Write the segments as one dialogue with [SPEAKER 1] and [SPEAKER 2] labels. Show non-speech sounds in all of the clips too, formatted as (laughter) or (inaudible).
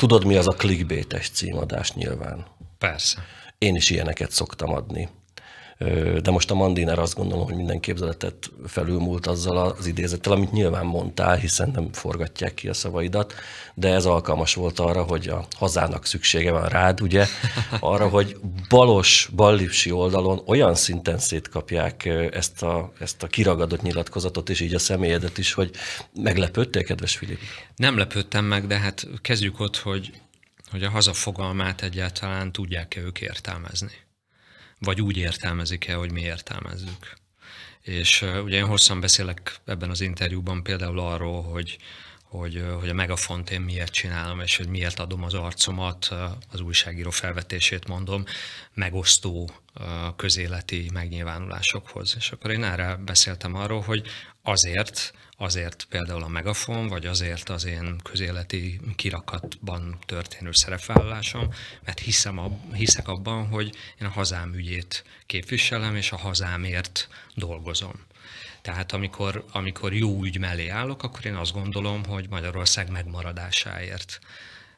[SPEAKER 1] Tudod, mi az a clickbaites címadás nyilván? Persze. Én is ilyeneket szoktam adni. De most a Mandiner azt gondolom, hogy minden képzeletet felülmúlt azzal az idézettel, amit nyilván mondtál, hiszen nem forgatják ki a szavaidat, de ez alkalmas volt arra, hogy a hazának szüksége van rád, ugye, arra, hogy balos, ballipsi oldalon olyan szinten szétkapják ezt a, ezt a kiragadott nyilatkozatot, és így a személyedet is, hogy meglepődtél, kedves Filip?
[SPEAKER 2] Nem lepődtem meg, de hát kezdjük ott, hogy, hogy a haza fogalmát egyáltalán tudják-e ők értelmezni vagy úgy értelmezik-e, hogy mi értelmezzük. És ugye én hosszan beszélek ebben az interjúban például arról, hogy hogy, hogy a megafont én miért csinálom, és hogy miért adom az arcomat, az újságíró felvetését mondom, megosztó közéleti megnyilvánulásokhoz. És akkor én erre beszéltem arról, hogy azért, azért például a megafon, vagy azért az én közéleti kirakatban történő szerepvállalásom, mert hiszem ab, hiszek abban, hogy én a hazám ügyét képviselem, és a hazámért dolgozom. Tehát amikor, amikor jó ügy mellé állok, akkor én azt gondolom, hogy Magyarország megmaradásáért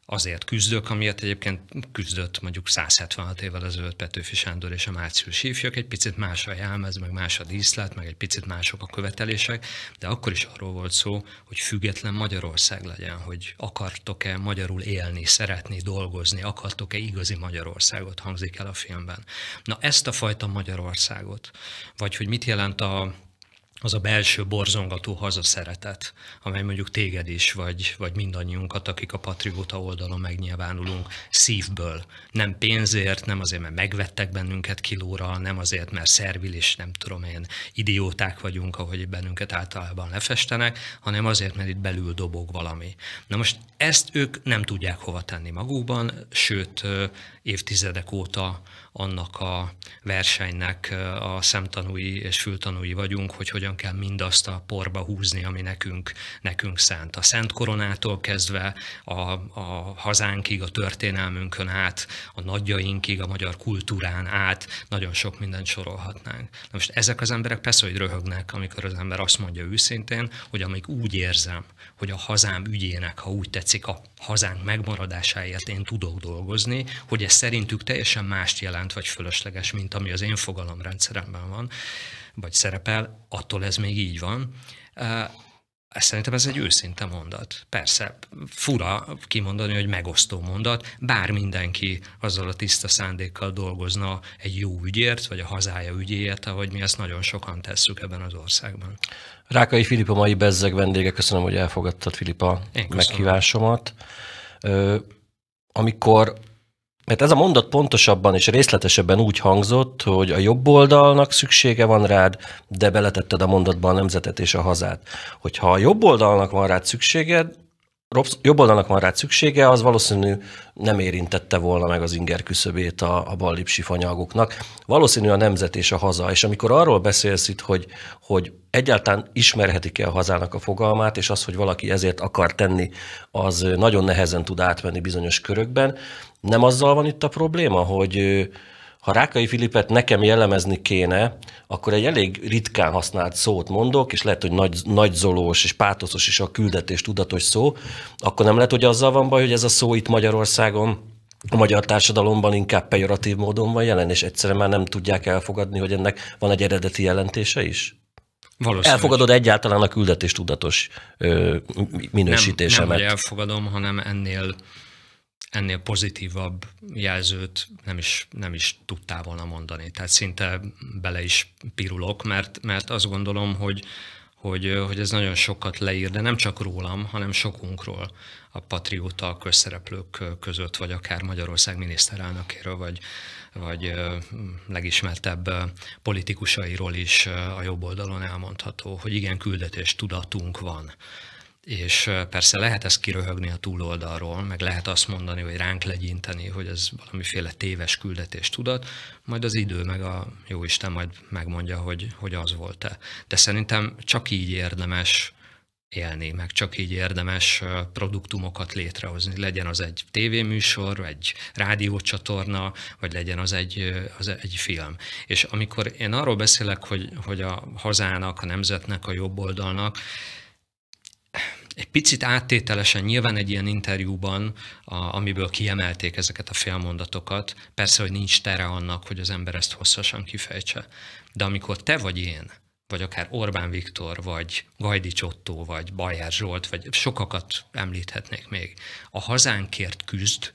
[SPEAKER 2] azért küzdök, amiért egyébként küzdött mondjuk 176 évvel az ezelőtt Petőfi Sándor és a március ifjak, egy picit más a jelmez, meg más a díszlet, meg egy picit mások a követelések, de akkor is arról volt szó, hogy független Magyarország legyen, hogy akartok-e magyarul élni, szeretni, dolgozni, akartok-e igazi Magyarországot, hangzik el a filmben. Na ezt a fajta Magyarországot, vagy hogy mit jelent a az a belső borzongató hazaszeretet, amely mondjuk téged is, vagy, vagy mindannyiunkat, akik a Patrióta oldalon megnyilvánulunk szívből. Nem pénzért, nem azért, mert megvettek bennünket kilóra, nem azért, mert szervil és nem tudom én, idióták vagyunk, ahogy bennünket általában lefestenek, hanem azért, mert itt belül dobog valami. Na most ezt ők nem tudják hova tenni magukban, sőt évtizedek óta annak a versenynek a szemtanúi és fültanúi vagyunk, hogy hogyan kell mindazt a porba húzni, ami nekünk, nekünk szánt. A Szent Koronától kezdve a, a hazánkig, a történelmünkön át, a nagyjainkig, a magyar kultúrán át, nagyon sok mindent sorolhatnánk. Na most ezek az emberek persze, hogy röhögnek, amikor az ember azt mondja őszintén, hogy amíg úgy érzem, hogy a hazám ügyének, ha úgy tetszik, a hazánk megmaradásáért én tudok dolgozni, hogy ez szerintük teljesen mást jelent, irányelvbánt vagy fölösleges, mint ami az én fogalomrendszeremben van, vagy szerepel, attól ez még így van. Szerintem ez egy őszinte mondat. Persze, fura kimondani, hogy megosztó mondat, bár mindenki azzal a tiszta szándékkal dolgozna egy jó ügyért, vagy a hazája ügyéért, ahogy mi ezt nagyon sokan tesszük ebben az országban.
[SPEAKER 1] Rákai Filip a mai bezzeg vendége, köszönöm, hogy elfogadtad Filipa meghívásomat. amikor mert ez a mondat pontosabban és részletesebben úgy hangzott, hogy a jobb oldalnak szüksége van rád, de beletetted a mondatba a nemzetet és a hazát. Hogyha a jobb oldalnak van rád szükséged, jobb oldalnak van rá szüksége, az valószínű nem érintette volna meg az inger küszöbét a, a ballipsi fanyagoknak. Valószínű a nemzet és a haza. És amikor arról beszélsz itt, hogy, hogy egyáltalán ismerhetik-e a hazának a fogalmát, és az, hogy valaki ezért akar tenni, az nagyon nehezen tud átmenni bizonyos körökben. Nem azzal van itt a probléma, hogy ha Rákai Filipet nekem jellemezni kéne, akkor egy elég ritkán használt szót mondok, és lehet, hogy nagy, nagyzolós és pátoszos is a küldetés tudatos szó, akkor nem lehet, hogy azzal van baj, hogy ez a szó itt Magyarországon a magyar társadalomban inkább pejoratív módon van jelen, és egyszerűen már nem tudják elfogadni, hogy ennek van egy eredeti jelentése is?
[SPEAKER 2] Valószínűleg. Elfogadod
[SPEAKER 1] egyáltalán a küldetés tudatos minősítésemet? Nem, nem, hogy
[SPEAKER 2] elfogadom, hanem ennél ennél pozitívabb jelzőt nem is, nem is tudtál volna mondani. Tehát szinte bele is pirulok, mert, mert azt gondolom, hogy, hogy, hogy ez nagyon sokat leír, de nem csak rólam, hanem sokunkról a patrióta közszereplők között, vagy akár Magyarország miniszterelnökéről, vagy, vagy legismertebb politikusairól is a jobb oldalon elmondható, hogy igen, küldetés tudatunk van és persze lehet ezt kiröhögni a túloldalról, meg lehet azt mondani, hogy ránk legyinteni, hogy ez valamiféle téves küldetés tudat, majd az idő, meg a jó isten, majd megmondja, hogy, hogy az volt-e. De szerintem csak így érdemes élni, meg csak így érdemes produktumokat létrehozni. Legyen az egy tévéműsor, egy rádiócsatorna, vagy legyen az egy, az egy film. És amikor én arról beszélek, hogy, hogy a hazának, a nemzetnek, a jobb oldalnak, egy picit áttételesen nyilván egy ilyen interjúban, a, amiből kiemelték ezeket a félmondatokat, persze, hogy nincs tere annak, hogy az ember ezt hosszasan kifejtse. De amikor te vagy én, vagy akár Orbán Viktor, vagy Gajdi Otto, vagy Bajár Zsolt, vagy sokakat említhetnék még, a hazánkért küzd,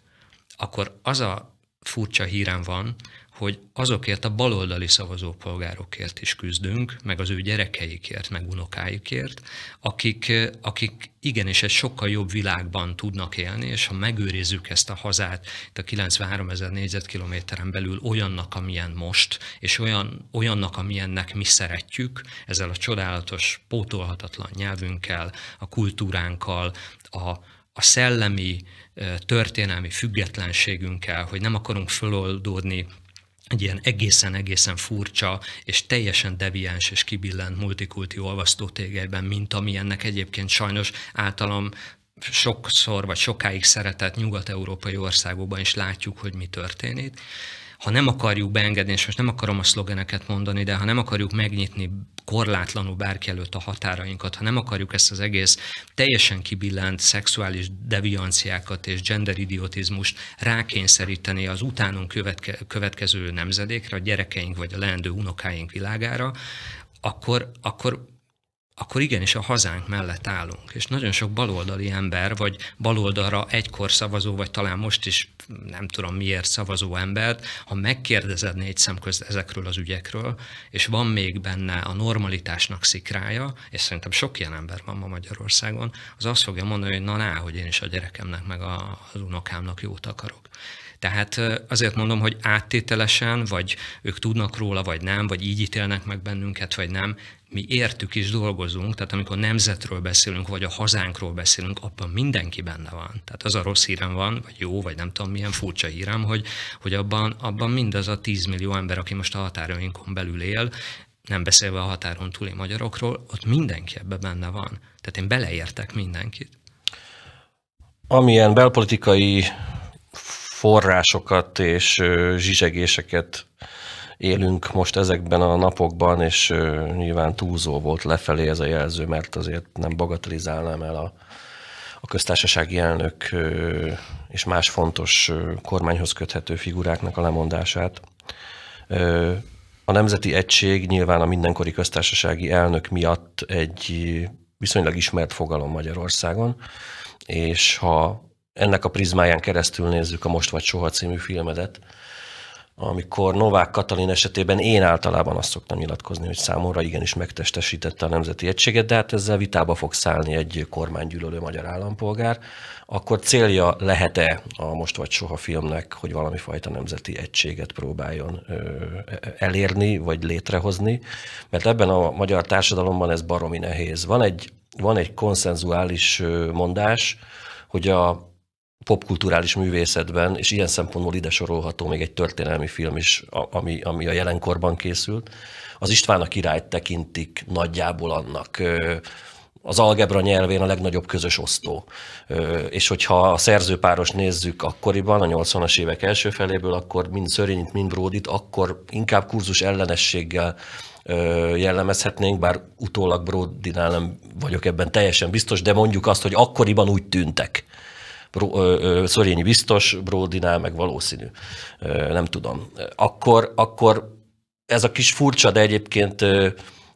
[SPEAKER 2] akkor az a furcsa hírem van, hogy azokért a baloldali szavazópolgárokért is küzdünk, meg az ő gyerekeikért, meg unokáikért, akik, eh, akik igenis egy sokkal jobb világban tudnak élni, és ha megőrizzük ezt a hazát itt a 93 ezer négyzetkilométeren belül olyannak, amilyen most, és olyan, olyannak, amilyennek mi szeretjük, ezzel a csodálatos, pótolhatatlan nyelvünkkel, a kultúránkkal, a, a szellemi, eh, történelmi függetlenségünkkel, hogy nem akarunk föloldódni egy ilyen egészen-egészen furcsa és teljesen deviáns és kibillent multikulti olvasztótégerben, mint ami ennek egyébként sajnos általam sokszor vagy sokáig szeretett nyugat-európai országokban is látjuk, hogy mi történik. Ha nem akarjuk beengedni, és most nem akarom a szlogeneket mondani, de ha nem akarjuk megnyitni korlátlanul bárki előtt a határainkat, ha nem akarjuk ezt az egész teljesen kibillent szexuális devianciákat és genderidiotizmust rákényszeríteni az utánunk követke, következő nemzedékre, a gyerekeink vagy a leendő unokáink világára, akkor, akkor akkor igenis a hazánk mellett állunk. És nagyon sok baloldali ember, vagy baloldalra egykor szavazó, vagy talán most is nem tudom miért szavazó embert, ha megkérdezed négy szem közt ezekről az ügyekről, és van még benne a normalitásnak szikrája, és szerintem sok ilyen ember van ma Magyarországon, az azt fogja mondani, hogy na, ná, hogy én is a gyerekemnek, meg az unokámnak jót akarok. Tehát azért mondom, hogy áttételesen, vagy ők tudnak róla, vagy nem, vagy így ítélnek meg bennünket, vagy nem, mi értük is dolgozunk, tehát amikor nemzetről beszélünk, vagy a hazánkról beszélünk, abban mindenki benne van. Tehát az a rossz hírem van, vagy jó, vagy nem tudom milyen furcsa hírem, hogy, hogy abban, abban mindaz a 10 millió ember, aki most a határainkon belül él, nem beszélve a határon túli magyarokról, ott mindenki ebbe benne van. Tehát én beleértek mindenkit.
[SPEAKER 1] Amilyen belpolitikai forrásokat és zsizsegéseket élünk most ezekben a napokban, és nyilván túlzó volt lefelé ez a jelző, mert azért nem bagatelizálnám el a, a köztársasági elnök és más fontos kormányhoz köthető figuráknak a lemondását. A Nemzeti Egység nyilván a mindenkori köztársasági elnök miatt egy viszonylag ismert fogalom Magyarországon, és ha ennek a prizmáján keresztül nézzük a Most vagy Soha című filmedet, amikor Novák Katalin esetében én általában azt szoktam nyilatkozni, hogy számomra igenis megtestesítette a nemzeti egységet, de hát ezzel vitába fog szállni egy kormánygyűlölő magyar állampolgár, akkor célja lehet-e a Most vagy Soha filmnek, hogy valami fajta nemzeti egységet próbáljon elérni, vagy létrehozni? Mert ebben a magyar társadalomban ez baromi nehéz. Van egy, van egy konszenzuális mondás, hogy a popkulturális művészetben, és ilyen szempontból ide sorolható még egy történelmi film is, ami, ami a jelenkorban készült. Az István a királyt tekintik nagyjából annak az algebra nyelvén a legnagyobb közös osztó. És hogyha a szerzőpáros nézzük akkoriban, a 80-as évek első feléből, akkor mind Szörényit, mind Bródit, akkor inkább kurzus ellenességgel jellemezhetnénk, bár utólag Bródinál nem vagyok ebben teljesen biztos, de mondjuk azt, hogy akkoriban úgy tűntek. Szorényi biztos, Bródinál meg valószínű, nem tudom. Akkor, akkor ez a kis furcsa, de egyébként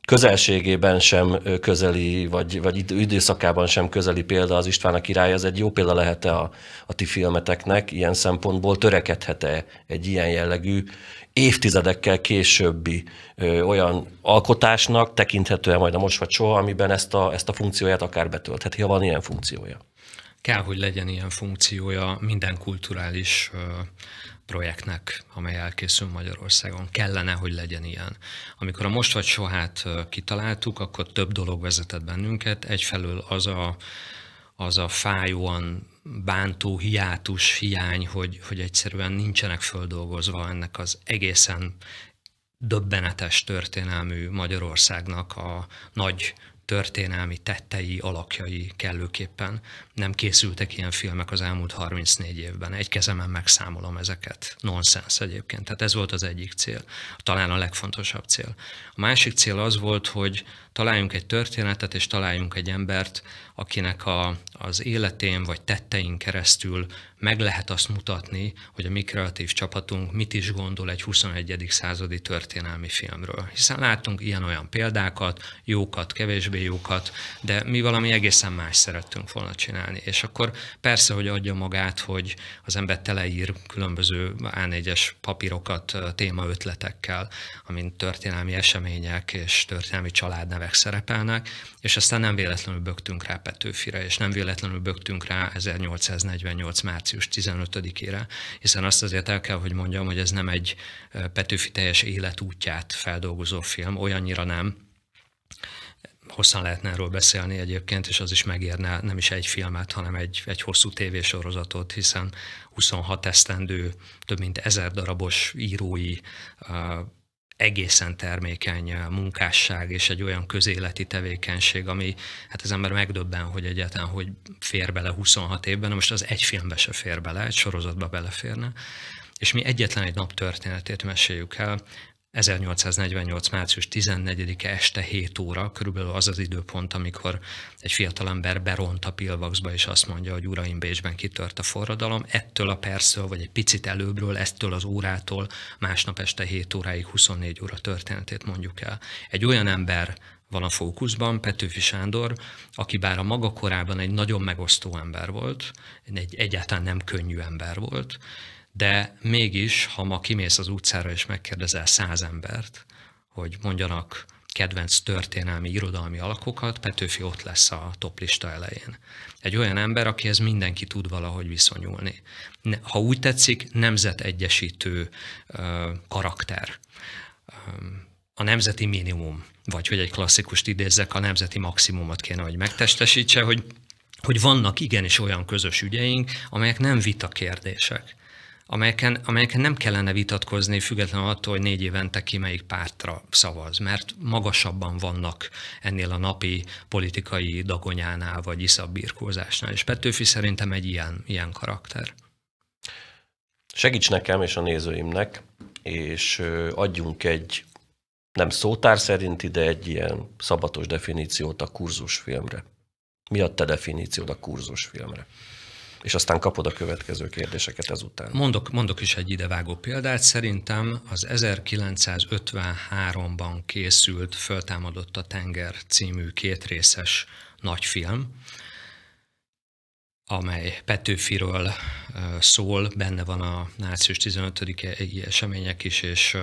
[SPEAKER 1] közelségében sem közeli, vagy, vagy időszakában sem közeli példa az István a király, ez egy jó példa lehet-e a, a ti filmeteknek ilyen szempontból, törekedhet-e egy ilyen jellegű évtizedekkel későbbi ö, olyan alkotásnak tekinthető-e majd a most vagy soha, amiben ezt a, ezt a funkcióját akár betöltheti, ha van ilyen funkciója?
[SPEAKER 2] kell, hogy legyen ilyen funkciója minden kulturális projektnek, amely elkészül Magyarországon. Kellene, hogy legyen ilyen. Amikor a Most vagy Sohát kitaláltuk, akkor több dolog vezetett bennünket. Egyfelől az a, az a fájóan bántó hiátus, hiány, hogy, hogy egyszerűen nincsenek földolgozva ennek az egészen döbbenetes történelmű Magyarországnak a nagy történelmi tettei, alakjai kellőképpen. Nem készültek ilyen filmek az elmúlt 34 évben. Egy kezemen megszámolom ezeket. Nonsens egyébként. Tehát ez volt az egyik cél. Talán a legfontosabb cél. A másik cél az volt, hogy találjunk egy történetet, és találjunk egy embert, akinek a, az életén vagy tettein keresztül meg lehet azt mutatni, hogy a mi kreatív csapatunk mit is gondol egy 21. századi történelmi filmről. Hiszen láttunk ilyen-olyan példákat, jókat, kevésbé jókat, de mi valami egészen más szerettünk volna csinálni. És akkor persze, hogy adja magát, hogy az ember teleír különböző A4-es papírokat témaötletekkel, amint történelmi események és történelmi családnevek nevek szerepelnek, és aztán nem véletlenül bögtünk rá Petőfire, és nem véletlenül bögtünk rá 1848. március 15-ére, hiszen azt azért el kell, hogy mondjam, hogy ez nem egy Petőfi teljes életútját feldolgozó film, olyannyira nem, hosszan lehetne erről beszélni egyébként, és az is megérne nem is egy filmet, hanem egy, egy hosszú tévésorozatot, hiszen 26 esztendő, több mint ezer darabos írói egészen termékeny munkásság és egy olyan közéleti tevékenység, ami hát az ember megdöbben, hogy egyáltalán hogy fér bele 26 évben, Na most az egy filmbe se fér bele, egy sorozatba beleférne. És mi egyetlen egy nap történetét meséljük el, 1848. március 14-e este 7 óra, körülbelül az az időpont, amikor egy fiatalember beront a Pilvaxba, és azt mondja, hogy uraim Bécsben kitört a forradalom. Ettől a perszől, vagy egy picit előbbről, eztől az órától másnap este 7 óráig 24 óra történetét mondjuk el. Egy olyan ember van a fókuszban, Petőfi Sándor, aki bár a maga korában egy nagyon megosztó ember volt, egy egyáltalán nem könnyű ember volt, de mégis, ha ma kimész az utcára és megkérdezel száz embert, hogy mondjanak kedvenc történelmi, irodalmi alakokat, Petőfi ott lesz a toplista elején. Egy olyan ember, akihez mindenki tud valahogy viszonyulni. Ha úgy tetszik, nemzetegyesítő ö, karakter. A nemzeti minimum, vagy hogy egy klasszikust idézzek, a nemzeti maximumot kéne, hogy megtestesítse, hogy hogy vannak igenis olyan közös ügyeink, amelyek nem vita kérdések amelyeken, amelyeken nem kellene vitatkozni, függetlenül attól, hogy négy évente ki melyik pártra szavaz, mert magasabban vannak ennél a napi politikai dagonyánál, vagy iszabbirkózásnál. És Petőfi szerintem egy ilyen, ilyen karakter.
[SPEAKER 1] Segíts nekem és a nézőimnek, és adjunk egy nem szótár szerint ide egy ilyen szabatos definíciót a kurzusfilmre. Mi a te definíciód a kurzusfilmre? és aztán kapod a következő kérdéseket ezután.
[SPEAKER 2] Mondok, mondok is egy idevágó példát. Szerintem az 1953-ban készült Föltámadott a tenger című kétrészes nagyfilm, amely Petőfiről szól, benne van a március 15 i események is, és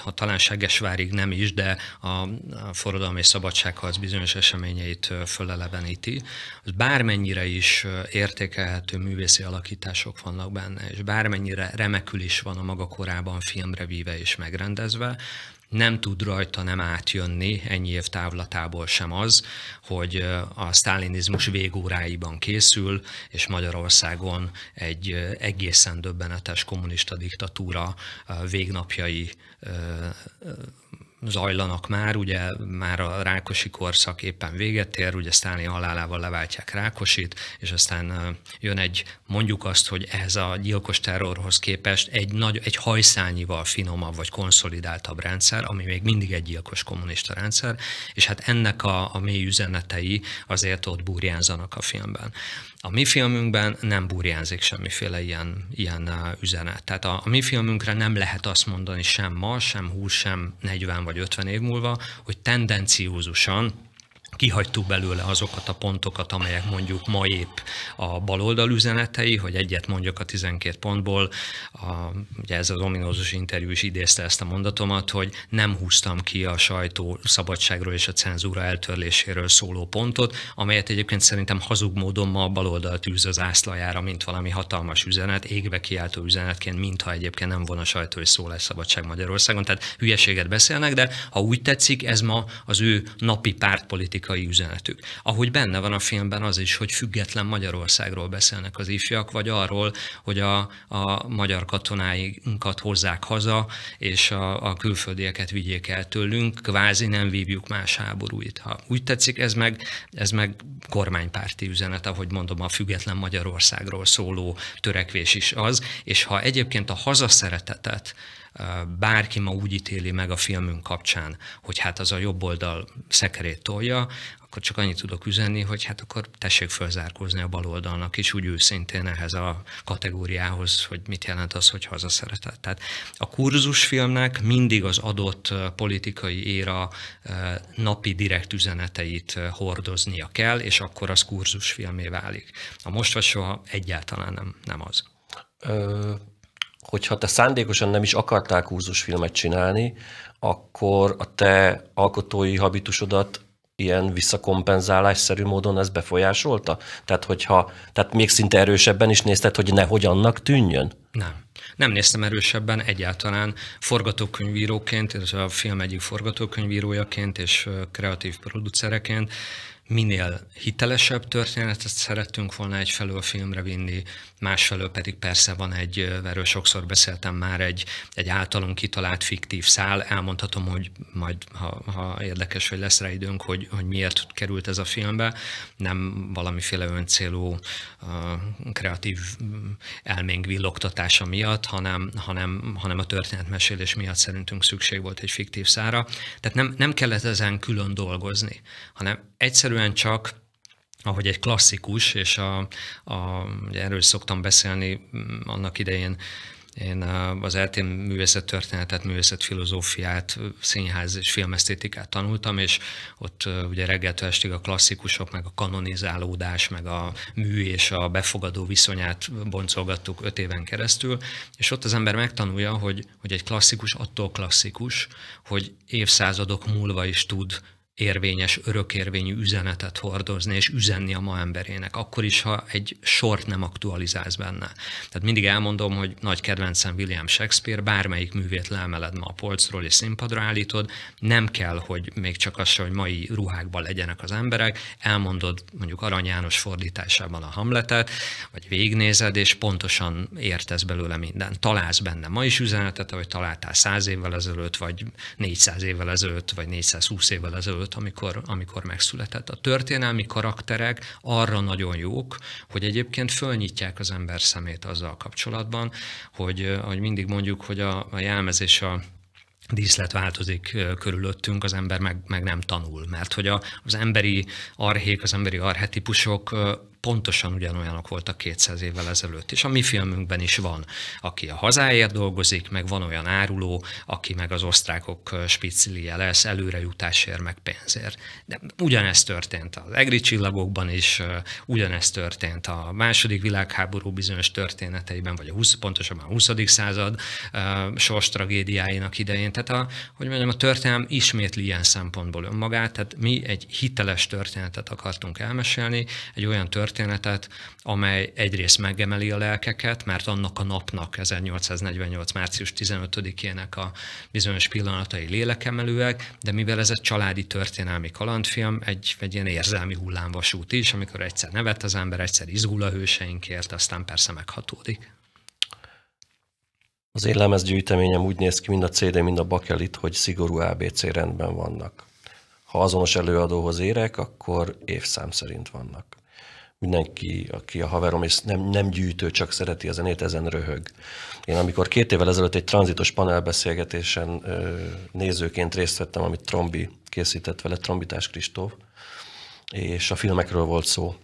[SPEAKER 2] ha talán Segesvárig nem is, de a, forradalmi szabadságharc bizonyos eseményeit föleleveníti. Az bármennyire is értékelhető művészi alakítások vannak benne, és bármennyire remekül is van a maga korában filmre víve és megrendezve, nem tud rajta nem átjönni ennyi év távlatából sem az, hogy a sztálinizmus végóráiban készül, és Magyarországon egy egészen döbbenetes kommunista diktatúra végnapjai zajlanak már, ugye már a Rákosi korszak éppen véget ér, ugye Sztálin halálával leváltják Rákosit, és aztán jön egy, mondjuk azt, hogy ehhez a gyilkos terrorhoz képest egy, nagy, egy hajszányival finomabb vagy konszolidáltabb rendszer, ami még mindig egy gyilkos kommunista rendszer, és hát ennek a, a mély üzenetei azért ott burjánzanak a filmben. A mi filmünkben nem burjánzik semmiféle ilyen, ilyen üzenet. Tehát a, a mi filmünkre nem lehet azt mondani sem ma, sem 20, sem 40 vagy vagy 50 év múlva, hogy tendenciózusan kihagytuk belőle azokat a pontokat, amelyek mondjuk ma épp a baloldal üzenetei, hogy egyet mondjuk a 12 pontból, a, ugye ez az ominózus interjú is idézte ezt a mondatomat, hogy nem húztam ki a sajtó szabadságról és a cenzúra eltörléséről szóló pontot, amelyet egyébként szerintem hazug módon ma a baloldal tűz az ászlajára, mint valami hatalmas üzenet, égve kiáltó üzenetként, mintha egyébként nem volna sajtó és szabadság Magyarországon. Tehát hülyeséget beszélnek, de ha úgy tetszik, ez ma az ő napi pártpolitikai politikai üzenetük. Ahogy benne van a filmben az is, hogy független Magyarországról beszélnek az ifjak, vagy arról, hogy a, a magyar katonáinkat hozzák haza, és a, a külföldieket vigyék el tőlünk, kvázi nem vívjuk más háborúit. Ha úgy tetszik, ez meg, ez meg kormánypárti üzenet, ahogy mondom, a független Magyarországról szóló törekvés is az, és ha egyébként a hazaszeretetet bárki ma úgy ítéli meg a filmünk kapcsán, hogy hát az a jobb oldal szekerét tolja, akkor csak annyit tudok üzenni, hogy hát akkor tessék fölzárkózni a baloldalnak is úgy őszintén ehhez a kategóriához, hogy mit jelent az, hogy szeretett. Tehát a kurzusfilmnek mindig az adott politikai éra napi direkt üzeneteit hordoznia kell, és akkor az kurzusfilmé válik. A most vagy soha egyáltalán nem, nem az.
[SPEAKER 1] Ö- hogyha te szándékosan nem is akartál kurzusfilmet csinálni, akkor a te alkotói habitusodat ilyen visszakompenzálásszerű módon ez befolyásolta? Tehát, hogyha, tehát még szinte erősebben is nézted, hogy nehogy annak tűnjön?
[SPEAKER 2] Nem. Nem néztem erősebben egyáltalán. Forgatókönyvíróként, ez a film egyik forgatókönyvírójaként és kreatív producereként minél hitelesebb történetet szerettünk volna egyfelől filmre vinni, másfelől pedig persze van egy, erről sokszor beszéltem már, egy, egy általunk kitalált fiktív szál. Elmondhatom, hogy majd, ha, ha érdekes, hogy lesz rá időnk, hogy, hogy miért került ez a filmbe. Nem valamiféle öncélú uh, kreatív mm, elménk villogtatása miatt, hanem, hanem, hanem a történetmesélés miatt szerintünk szükség volt egy fiktív szára. Tehát nem, nem kellett ezen külön dolgozni, hanem egyszerűen egyszerűen csak ahogy egy klasszikus, és a, a, ugye erről szoktam beszélni mm, annak idején, én az RTM művészettörténetet, művészetfilozófiát, színház és filmesztétikát tanultam, és ott ugye reggeltől estig a klasszikusok, meg a kanonizálódás, meg a mű és a befogadó viszonyát boncolgattuk öt éven keresztül, és ott az ember megtanulja, hogy, hogy egy klasszikus attól klasszikus, hogy évszázadok múlva is tud érvényes, örökérvényű üzenetet hordozni és üzenni a ma emberének, akkor is, ha egy sort nem aktualizálsz benne. Tehát mindig elmondom, hogy nagy kedvencem William Shakespeare, bármelyik művét leemeled ma a polcról és színpadra állítod, nem kell, hogy még csak az hogy mai ruhákban legyenek az emberek, elmondod mondjuk Arany János fordításában a Hamletet, vagy végnézed, és pontosan értesz belőle minden. Találsz benne ma is üzenetet, ahogy találtál 100 évvel ezelőtt, vagy 400 évvel ezelőtt, vagy 420 évvel ezelőtt, volt, amikor, amikor megszületett. A történelmi karakterek arra nagyon jók, hogy egyébként fölnyitják az ember szemét azzal kapcsolatban, hogy, hogy mindig mondjuk, hogy a, a jelmezés a díszlet változik körülöttünk, az ember meg, meg nem tanul, mert hogy a, az emberi arhék, az emberi arhetipusok pontosan ugyanolyanok voltak 200 évvel ezelőtt. És a mi filmünkben is van, aki a hazáért dolgozik, meg van olyan áruló, aki meg az osztrákok spicilije lesz előrejutásért, meg pénzért. De ugyanezt történt az egri csillagokban is, ugyanezt történt a második világháború bizonyos történeteiben, vagy a 20, pontosabban a 20. század sors tragédiáinak idején. Tehát a, hogy mondjam, a történelem ismétli ilyen szempontból önmagát, tehát mi egy hiteles történetet akartunk elmesélni, egy olyan történetet, történetet, amely egyrészt megemeli a lelkeket, mert annak a napnak, 1848. március 15-ének a bizonyos pillanatai lélekemelőek, de mivel ez egy családi történelmi kalandfilm, egy, egy ilyen érzelmi hullámvasút is, amikor egyszer nevet az ember, egyszer izgul a hőseinkért, aztán persze meghatódik.
[SPEAKER 1] Az én lemezgyűjteményem úgy néz ki, mind a CD, mind a bakelit, hogy szigorú ABC rendben vannak. Ha azonos előadóhoz érek, akkor évszám szerint vannak mindenki, aki a haverom, és nem, nem gyűjtő, csak szereti a zenét, ezen röhög. Én amikor két évvel ezelőtt egy tranzitos panelbeszélgetésen nézőként részt vettem, amit Trombi készített vele, Trombitás Kristóf, és a filmekről volt szó.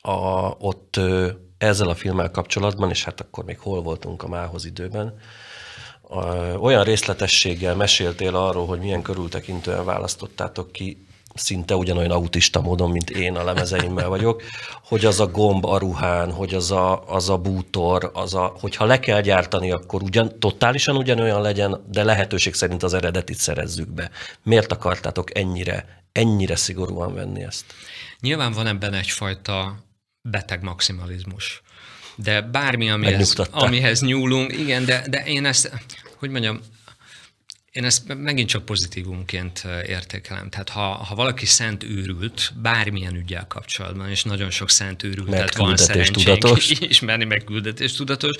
[SPEAKER 1] A, ott ezzel a filmmel kapcsolatban, és hát akkor még hol voltunk a mához időben, olyan részletességgel meséltél arról, hogy milyen körültekintően választottátok ki szinte ugyanolyan autista módon, mint én a lemezeimmel vagyok, hogy az a gomb a ruhán, hogy az a, az a bútor, az a, hogyha le kell gyártani, akkor ugyan, totálisan ugyanolyan legyen, de lehetőség szerint az eredetit szerezzük be. Miért akartátok ennyire, ennyire szigorúan venni
[SPEAKER 2] ezt? Nyilván van ebben egyfajta beteg maximalizmus. De bármi, amihez, amihez nyúlunk, igen, de, de én ezt, hogy mondjam, én ezt megint csak pozitívumként értékelem. Tehát ha, ha valaki szent őrült, bármilyen ügyel kapcsolatban, és nagyon sok szent őrült, tehát van tudatos. (laughs) ismerni, meg küldetés tudatos,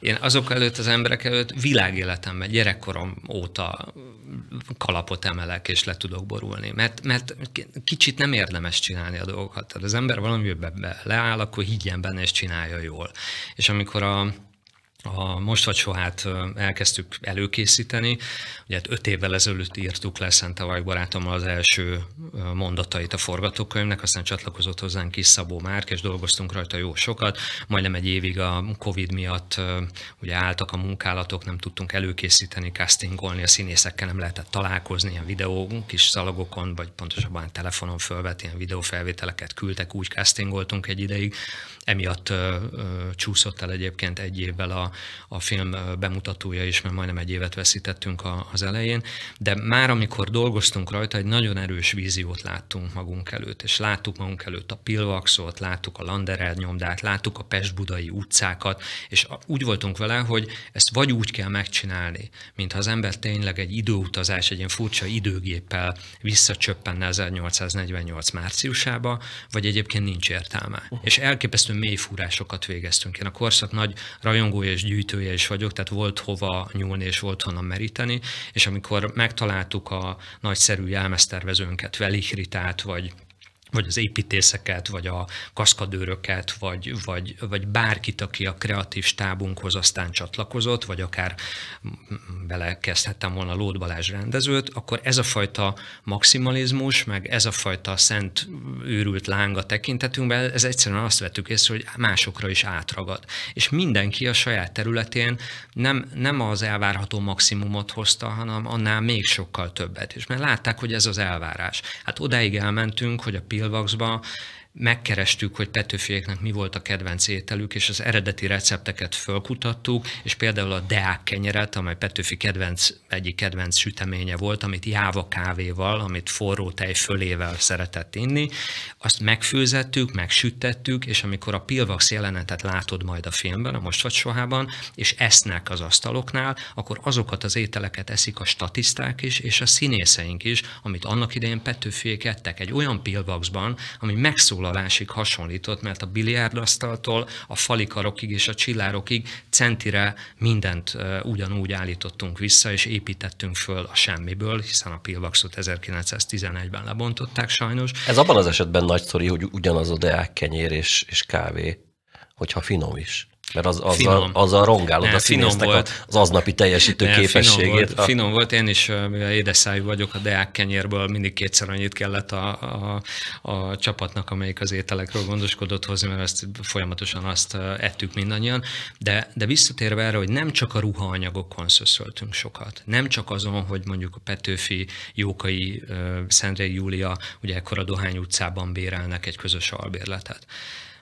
[SPEAKER 2] én azok előtt, az emberek előtt világéletemben, gyerekkorom óta kalapot emelek, és le tudok borulni. Mert, mert kicsit nem érdemes csinálni a dolgokat. Tehát az ember valamiben leáll, akkor higgyen benne, és csinálja jól. És amikor a a Most vagy Sohát elkezdtük előkészíteni. Ugye hát öt évvel ezelőtt írtuk le szent Tavaly barátommal az első mondatait a forgatókönyvnek, aztán csatlakozott hozzánk kis Szabó Márk, és dolgoztunk rajta jó sokat. Majdnem egy évig a Covid miatt ugye álltak a munkálatok, nem tudtunk előkészíteni, castingolni, a színészekkel nem lehetett találkozni, ilyen videó kis szalagokon, vagy pontosabban hát telefonon fölvett ilyen videófelvételeket küldtek, úgy castingoltunk egy ideig. Emiatt ö, ö, csúszott el egyébként egy évvel a a, film bemutatója is, mert majdnem egy évet veszítettünk a, az elején, de már amikor dolgoztunk rajta, egy nagyon erős víziót láttunk magunk előtt, és láttuk magunk előtt a Pilvaxot, láttuk a Landerel nyomdát, láttuk a Pest-Budai utcákat, és úgy voltunk vele, hogy ezt vagy úgy kell megcsinálni, mintha az ember tényleg egy időutazás, egy ilyen furcsa időgéppel visszacsöppenne 1848 márciusába, vagy egyébként nincs értelme. Uh-huh. És elképesztő fúrásokat végeztünk. Én a korszak nagy rajongója és és gyűjtője is vagyok, tehát volt hova nyúlni és volt honnan meríteni, és amikor megtaláltuk a nagyszerű jelmeztervezőnket, Velikritát vagy vagy az építészeket, vagy a kaszkadőröket, vagy, vagy, vagy bárkit, aki a kreatív stábunkhoz aztán csatlakozott, vagy akár belekezdhettem volna Lód Balázs rendezőt, akkor ez a fajta maximalizmus, meg ez a fajta szent őrült lánga tekintetünkben, ez egyszerűen azt vettük észre, hogy másokra is átragad. És mindenki a saját területén nem, nem az elvárható maximumot hozta, hanem annál még sokkal többet. És mert látták, hogy ez az elvárás. Hát odáig elmentünk, hogy a galiba megkerestük, hogy Petőfieknek mi volt a kedvenc ételük, és az eredeti recepteket fölkutattuk, és például a deák kenyeret, amely Petőfi kedvenc, egyik kedvenc süteménye volt, amit jáva kávéval, amit forró tej fölével szeretett inni, azt megfőzettük, megsüttettük, és amikor a pilvax jelenetet látod majd a filmben, a Most vagy Sohában, és esznek az asztaloknál, akkor azokat az ételeket eszik a statiszták is, és a színészeink is, amit annak idején Petőfiék ettek egy olyan pilvaxban, ami megszólal foglalásig hasonlított, mert a biliárdasztaltól a falikarokig és a csillárokig centire mindent ugyanúgy állítottunk vissza, és építettünk föl a semmiből, hiszen a Pilvaxot 1911-ben lebontották sajnos. Ez
[SPEAKER 1] abban az esetben nagyszori, hogy ugyanaz a deák kenyér és, és kávé, hogyha finom is. Mert az, az, finom. a, az a rongálod ne, a színésznek volt. az aznapi teljesítő ne, képességét. Finom volt, a... finom
[SPEAKER 2] volt, én is, mivel édeszájú vagyok, a Deák kenyérből mindig kétszer annyit kellett a, a, a csapatnak, amelyik az ételekről gondoskodott hozni, mert ezt folyamatosan azt ettük mindannyian. De, de visszatérve erre, hogy nem csak a ruhaanyagokon szöszöltünk sokat, nem csak azon, hogy mondjuk a Petőfi, Jókai, Szentrei Júlia, ugye ekkor a Dohány utcában bérelnek egy közös albérletet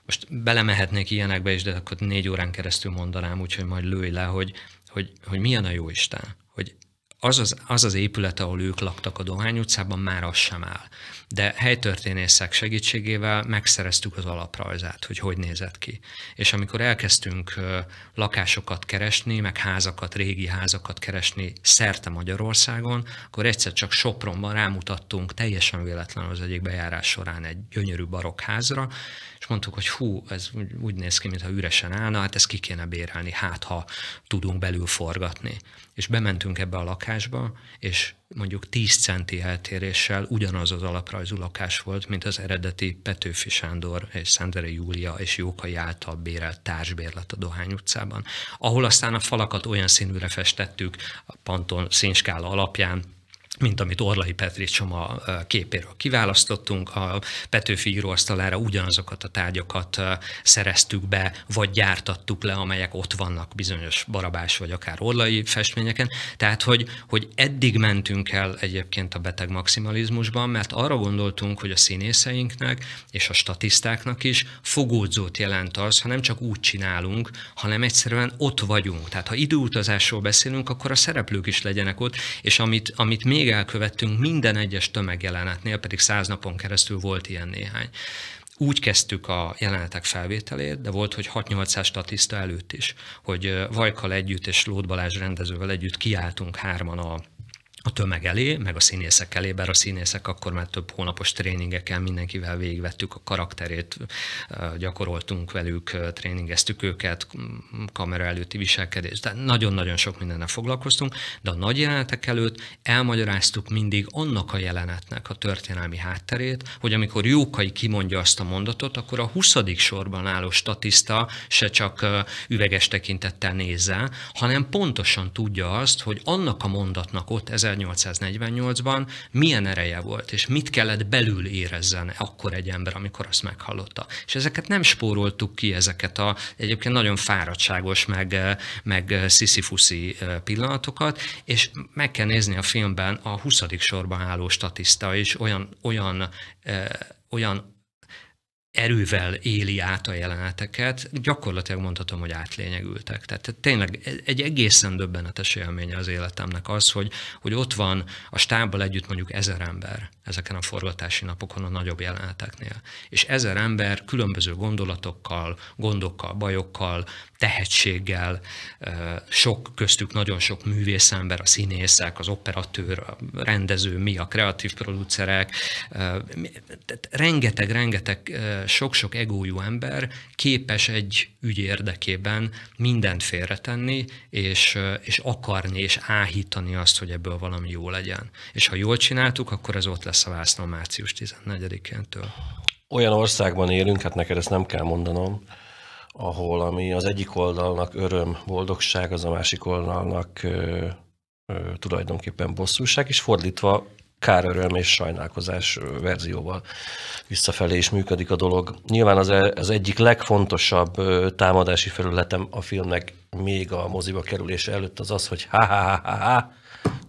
[SPEAKER 2] most belemehetnék ilyenekbe is, de akkor négy órán keresztül mondanám, úgyhogy majd lőj le, hogy, hogy, hogy milyen a jó Isten, hogy az az, az az épület, ahol ők laktak a Dohány utcában, már az sem áll. De helytörténészek segítségével megszereztük az alaprajzát, hogy hogy nézett ki. És amikor elkezdtünk lakásokat keresni, meg házakat, régi házakat keresni szerte Magyarországon, akkor egyszer csak Sopronban rámutattunk teljesen véletlenül az egyik bejárás során egy gyönyörű barokházra, és mondtuk, hogy hú, ez úgy néz ki, mintha üresen állna, hát ezt ki kéne bérelni, hát ha tudunk belül forgatni. És bementünk ebbe a lakásba, és mondjuk 10 centi eltéréssel ugyanaz az alaprajzú lakás volt, mint az eredeti Petőfi Sándor és Szendere Júlia és Jókai által bérelt társbérlet a Dohány utcában, ahol aztán a falakat olyan színűre festettük, a Panton színskála alapján, mint amit Orlai Petri Csoma képéről kiválasztottunk, a Petőfi íróasztalára ugyanazokat a tárgyakat szereztük be, vagy gyártattuk le, amelyek ott vannak bizonyos barabás vagy akár orlai festményeken. Tehát, hogy, hogy eddig mentünk el egyébként a beteg maximalizmusban, mert arra gondoltunk, hogy a színészeinknek és a statisztáknak is fogódzót jelent az, ha nem csak úgy csinálunk, hanem egyszerűen ott vagyunk. Tehát, ha időutazásról beszélünk, akkor a szereplők is legyenek ott, és amit, amit még mindig elkövettünk, minden egyes tömegjelenetnél pedig száz napon keresztül volt ilyen néhány. Úgy kezdtük a jelenetek felvételét, de volt, hogy 6-800 statiszta előtt is, hogy Vajkal együtt és Lót Balázs rendezővel együtt kiálltunk hárman a a tömeg elé, meg a színészek elé, bár a színészek akkor már több hónapos tréningeken mindenkivel végigvettük a karakterét, gyakoroltunk velük, tréningeztük őket, kamera előtti viselkedés, de nagyon-nagyon sok mindennel foglalkoztunk, de a nagy jelenetek előtt elmagyaráztuk mindig annak a jelenetnek a történelmi hátterét, hogy amikor Jókai kimondja azt a mondatot, akkor a 20. sorban álló statiszta se csak üveges tekintettel nézze, hanem pontosan tudja azt, hogy annak a mondatnak ott ezen 1848-ban milyen ereje volt, és mit kellett belül érezzen akkor egy ember, amikor azt meghallotta. És ezeket nem spóroltuk ki, ezeket a egyébként nagyon fáradtságos, meg, eh, meg eh, sziszifuszi eh, pillanatokat, és meg kell nézni a filmben a 20. sorban álló statiszta, és olyan, olyan, olyan erővel éli át a jeleneteket, gyakorlatilag mondhatom, hogy átlényegültek. Tehát tényleg egy egészen döbbenetes élménye az életemnek az, hogy, hogy ott van a stábbal együtt mondjuk ezer ember ezeken a forgatási napokon a nagyobb jeleneteknél. És ezer ember különböző gondolatokkal, gondokkal, bajokkal, tehetséggel, sok köztük nagyon sok művészember, a színészek, az operatőr, a rendező, mi a kreatív producerek, rengeteg-rengeteg sok-sok egójú ember képes egy ügy érdekében mindent félretenni, és, és akarni, és áhítani azt, hogy ebből valami jó legyen. És ha jól csináltuk, akkor ez ott lesz a vászló március 14-től.
[SPEAKER 1] Olyan országban élünk, hát neked ezt nem kell mondanom, ahol ami az egyik oldalnak öröm, boldogság, az a másik oldalnak ö, ö, tulajdonképpen bosszúság, és fordítva káröröm és sajnálkozás verzióval visszafelé is működik a dolog. Nyilván az, e- az egyik legfontosabb támadási felületem a filmnek még a moziba kerülése előtt az az, hogy ha ha ha ha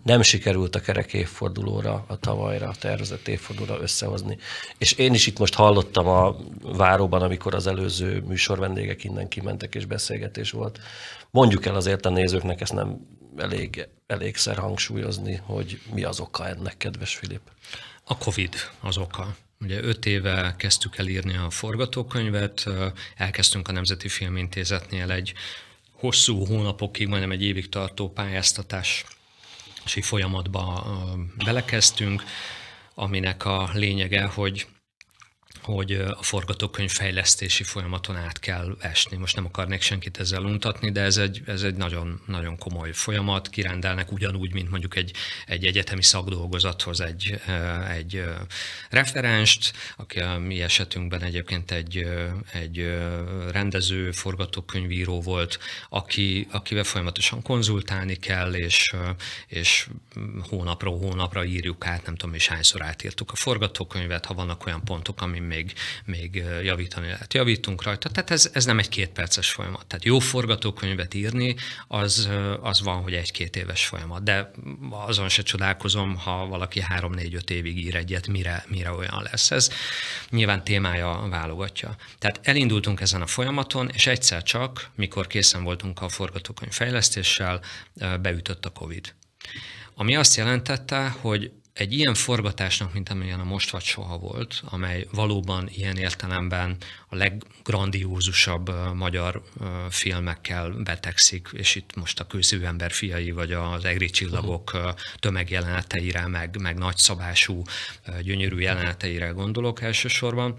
[SPEAKER 1] nem sikerült a kerek évfordulóra, a tavalyra a tervezett évfordulóra összehozni. És én is itt most hallottam a váróban, amikor az előző műsor vendégek innen kimentek és beszélgetés volt. Mondjuk el azért a nézőknek, ezt nem elég, elégszer
[SPEAKER 2] hangsúlyozni, hogy mi az oka ennek, kedves Filip. A COVID az oka. Ugye öt éve kezdtük el írni a forgatókönyvet, elkezdtünk a Nemzeti Filmintézetnél egy hosszú hónapokig, majdnem egy évig tartó pályáztatási folyamatba belekezdtünk, aminek a lényege, hogy hogy a forgatókönyv fejlesztési folyamaton át kell esni. Most nem akarnék senkit ezzel untatni, de ez egy, ez egy nagyon, nagyon komoly folyamat. Kirendelnek ugyanúgy, mint mondjuk egy, egy egyetemi szakdolgozathoz egy, egy referenst, aki a mi esetünkben egyébként egy, egy rendező, forgatókönyvíró volt, aki, akivel folyamatosan konzultálni kell, és, és hónapról hónapra írjuk át, nem tudom, és hányszor átírtuk a forgatókönyvet, ha vannak olyan pontok, ami még, még javítani lehet. Javítunk rajta, tehát ez, ez nem egy kétperces folyamat. Tehát jó forgatókönyvet írni, az, az van, hogy egy-két éves folyamat. De azon se csodálkozom, ha valaki három-négy-öt évig ír egyet, mire, mire olyan lesz. Ez nyilván témája válogatja. Tehát elindultunk ezen a folyamaton, és egyszer csak, mikor készen voltunk a forgatókönyv fejlesztéssel, beütött a COVID. Ami azt jelentette, hogy egy ilyen forgatásnak, mint amilyen a most vagy soha volt, amely valóban ilyen értelemben a leggrandiózusabb magyar filmekkel betegszik, és itt most a ember fiai, vagy az egri csillagok mhm. tömegjeleneteire, meg, meg nagyszabású, gyönyörű jeleneteire gondolok elsősorban,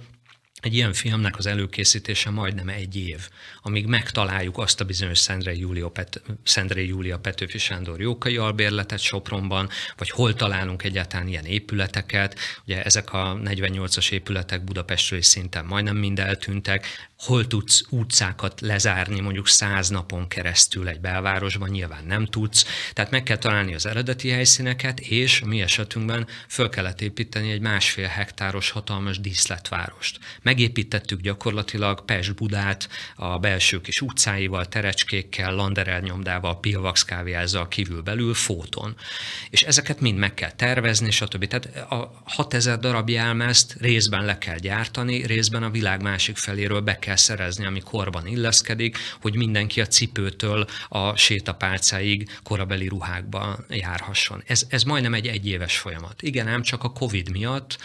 [SPEAKER 2] egy ilyen filmnek az előkészítése majdnem egy év, amíg megtaláljuk azt a bizonyos Szendrei Júlia, Pet- Szendrei Júlia Petőfi Sándor Jókai albérletet Sopronban, vagy hol találunk egyáltalán ilyen épületeket. Ugye ezek a 48-as épületek budapestről szinten majdnem mind eltűntek, hol tudsz utcákat lezárni mondjuk száz napon keresztül egy belvárosban, nyilván nem tudsz. Tehát meg kell találni az eredeti helyszíneket, és mi esetünkben föl kellett építeni egy másfél hektáros hatalmas díszletvárost. Megépítettük gyakorlatilag Pest Budát a belső kis utcáival, terecskékkel, landerelnyomdával, pilvax kávéházzal kívül belül, fóton. És ezeket mind meg kell tervezni, stb. Tehát a 6000 darab jelmezt részben le kell gyártani, részben a világ másik feléről be kell kell szerezni, ami korban illeszkedik, hogy mindenki a cipőtől a sétapálcáig korabeli ruhákba járhasson. Ez, ez majdnem egy egyéves folyamat. Igen, ám csak a COVID miatt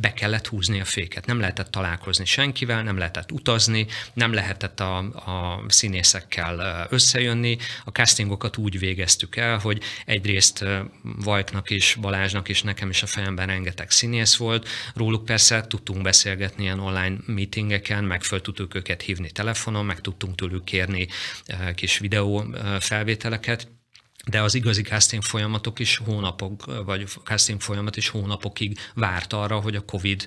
[SPEAKER 2] be kellett húzni a féket. Nem lehetett találkozni senkivel, nem lehetett utazni, nem lehetett a, a színészekkel összejönni. A castingokat úgy végeztük el, hogy egyrészt Vajknak is, Balázsnak is, nekem is a fejemben rengeteg színész volt. Róluk persze tudtunk beszélgetni ilyen online meetingeken, meg föl tudtuk őket hívni telefonon, meg tudtunk tőlük kérni kis videó felvételeket, de az igazi casting folyamatok is hónapok, vagy casting folyamat is hónapokig várt arra, hogy a COVID,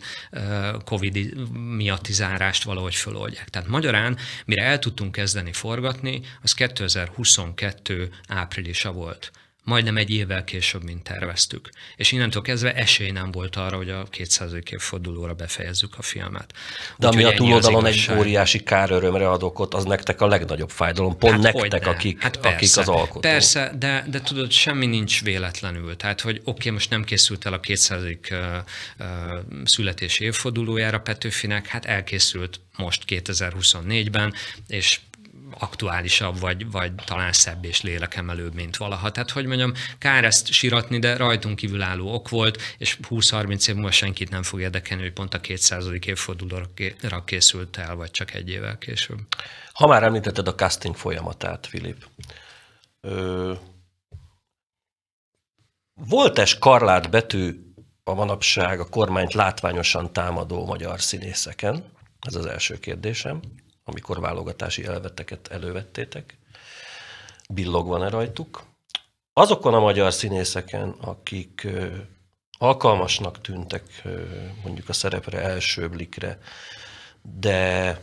[SPEAKER 2] COVID miatti zárást valahogy föloldják. Tehát magyarán, mire el tudtunk kezdeni forgatni, az 2022 áprilisa volt majdnem egy évvel később, mint terveztük. És innentől kezdve esély nem volt arra, hogy a 200. évfordulóra befejezzük a filmet. De Úgy, ami a túloldalon egy
[SPEAKER 1] óriási kár örömre ad okot, az nektek a legnagyobb fájdalom, pont hát nektek, akik, hát persze, akik az alkotók. Persze,
[SPEAKER 2] de, de tudod, semmi nincs véletlenül. Tehát, hogy oké, okay, most nem készült el a 200. születési évfordulójára Petőfinek, hát elkészült most 2024-ben, és aktuálisabb, vagy, vagy talán szebb és lélekemelőbb, mint valaha. Tehát, hogy mondjam, kár ezt siratni, de rajtunk kívülálló ok volt, és 20-30 év múlva senkit nem fog érdekelni, hogy pont a 200. évfordulóra készült el, vagy csak egy évvel később. Ha már említetted a
[SPEAKER 1] casting folyamatát, Filip, Ö... volt-e skarlát betű a manapság a kormányt látványosan támadó magyar színészeken? Ez az első kérdésem amikor válogatási elveteket elővettétek. Billog van-e rajtuk? Azokon a magyar színészeken, akik alkalmasnak tűntek mondjuk a szerepre, első blikre, de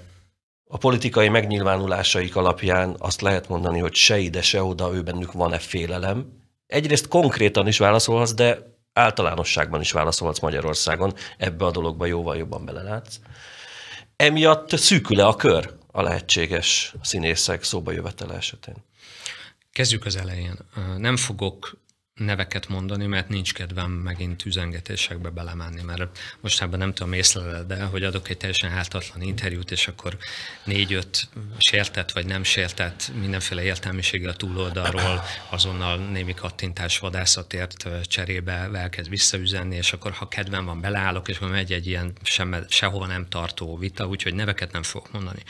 [SPEAKER 1] a politikai megnyilvánulásaik alapján azt lehet mondani, hogy se ide, se oda, ő bennük van-e félelem. Egyrészt konkrétan is válaszolhatsz, de általánosságban is válaszolhatsz Magyarországon, ebbe a dologba jóval jobban belelátsz emiatt szűkül-e a kör a lehetséges színészek
[SPEAKER 2] szóba jövetele esetén? Kezdjük az elején. Nem fogok neveket mondani, mert nincs kedvem megint üzengetésekbe belemenni, mert most ebben nem tudom észleled de hogy adok egy teljesen ártatlan interjút, és akkor négy-öt sértett vagy nem sértett mindenféle értelmiségi a túloldalról azonnal némi kattintás vadászatért cserébe elkezd visszaüzenni, és akkor ha kedvem van, beleállok, és akkor megy egy ilyen semme, sehova nem tartó vita, úgyhogy neveket nem fogok mondani.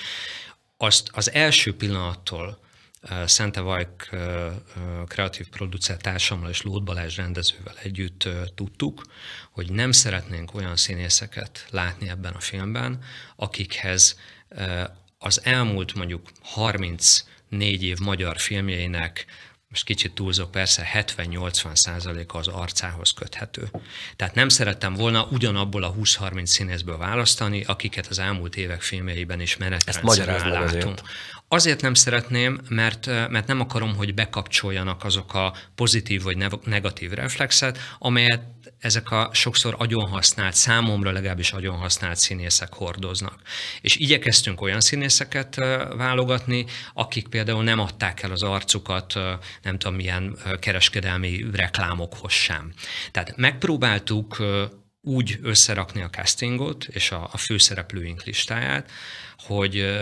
[SPEAKER 2] Azt az első pillanattól, Vajk kreatív producer társammal és Lót Balázs rendezővel együtt tudtuk, hogy nem szeretnénk olyan színészeket látni ebben a filmben, akikhez az elmúlt mondjuk 34 év magyar filmjeinek most kicsit túlzok persze, 70-80 százaléka az arcához köthető. Tehát nem szerettem volna ugyanabból a 20-30 színészből választani, akiket az elmúlt évek filmjeiben is menetrendszerűen látunk. Azért. azért nem szeretném, mert, mert nem akarom, hogy bekapcsoljanak azok a pozitív vagy negatív reflexet, amelyet ezek a sokszor agyonhasznált, használt, számomra legalábbis agyonhasznált használt színészek hordoznak. És igyekeztünk olyan színészeket válogatni, akik például nem adták el az arcukat, nem tudom milyen kereskedelmi reklámokhoz sem. Tehát megpróbáltuk úgy összerakni a castingot és a főszereplőink listáját, hogy,